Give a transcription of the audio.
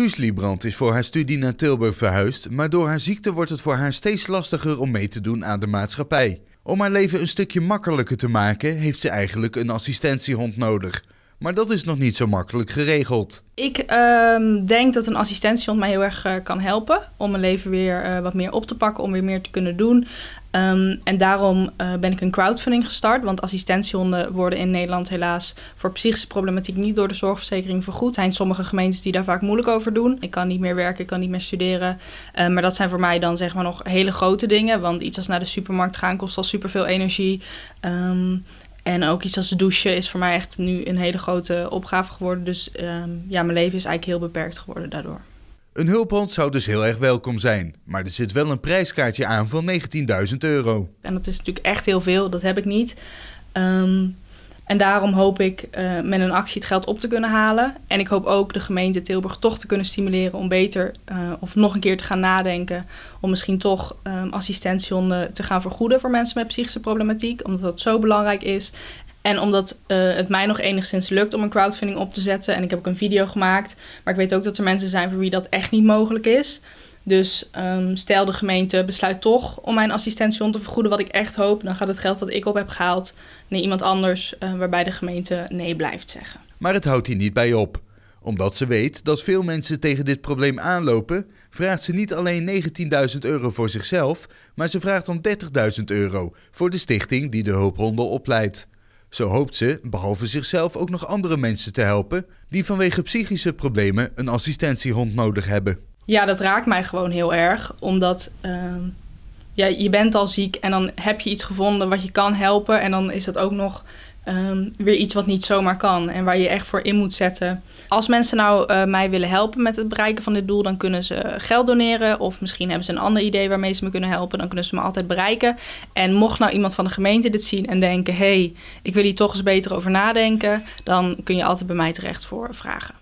Guus Liebrand is voor haar studie naar Tilburg verhuisd, maar door haar ziekte wordt het voor haar steeds lastiger om mee te doen aan de maatschappij. Om haar leven een stukje makkelijker te maken, heeft ze eigenlijk een assistentiehond nodig. Maar dat is nog niet zo makkelijk geregeld. Ik ehm, denk dat een assistentiehond mij heel erg eh, kan helpen om mijn leven weer eh, wat meer op te pakken, om weer meer te kunnen doen. Ehm, en daarom eh, ben ik een crowdfunding gestart, want assistentiehonden worden in Nederland helaas voor psychische problematiek niet door de zorgverzekering vergoed. Er zijn sommige gemeentes die daar vaak moeilijk over doen. Ik kan niet meer werken, ik kan niet meer studeren. maar dat zijn voor mij dan zeg maar nog hele grote dingen, want iets als naar de supermarkt gaan kost al superveel energie. Ehm, en ook iets als douchen is voor mij echt nu een hele grote opgave geworden. Dus ehm, ja, mijn leven is eigenlijk heel beperkt geworden daardoor. Een hulphond zou dus heel erg welkom zijn, maar er zit wel een prijskaartje aan van 19.000 euro. En dat is natuurlijk echt heel veel, dat heb ik niet. Um, en daarom hoop ik eh, met een actie het geld op te kunnen halen. En ik hoop ook de gemeente Tilburg toch te kunnen stimuleren om beter eh, of nog een keer te gaan nadenken. Om misschien toch um, assistentiehonden te gaan vergoeden voor mensen met psychische problematiek. Omdat dat zo belangrijk is. En omdat eh, het mij nog enigszins lukt om een crowdfunding op te zetten. En ik heb ook een video gemaakt. Maar ik weet ook dat er mensen zijn voor wie dat echt niet mogelijk is. Dus ehm, stel de gemeente besluit toch om mijn assistentie te vergoeden, wat ik echt hoop, dan gaat het geld wat ik op heb gehaald naar iemand anders, eh, waarbij de gemeente nee blijft zeggen. Maar het houdt hier niet bij op. Omdat ze weet dat veel mensen tegen dit probleem aanlopen, vraagt ze niet alleen 19.000 euro voor zichzelf, maar ze vraagt om 30.000 euro voor de stichting die de hulphonden opleidt. Zo hoopt ze, behalve zichzelf, ook nog andere mensen te helpen die vanwege psychische problemen een assistentiehond nodig hebben. Ja, dat raakt mij gewoon heel erg. Omdat ehm, ja, je bent al ziek en dan heb je iets gevonden wat je kan helpen. En dan is dat ook nog ehm, weer iets wat niet zomaar kan en waar je echt voor in moet zetten. Als mensen nou eh, mij willen helpen met het bereiken van dit doel, dan kunnen ze geld doneren. Of misschien hebben ze een ander idee waarmee ze me kunnen helpen. Dan kunnen ze me altijd bereiken. En mocht nou iemand van de gemeente dit zien en denken: hé, hey, ik wil hier toch eens beter over nadenken. Dan kun je altijd bij mij terecht voor vragen.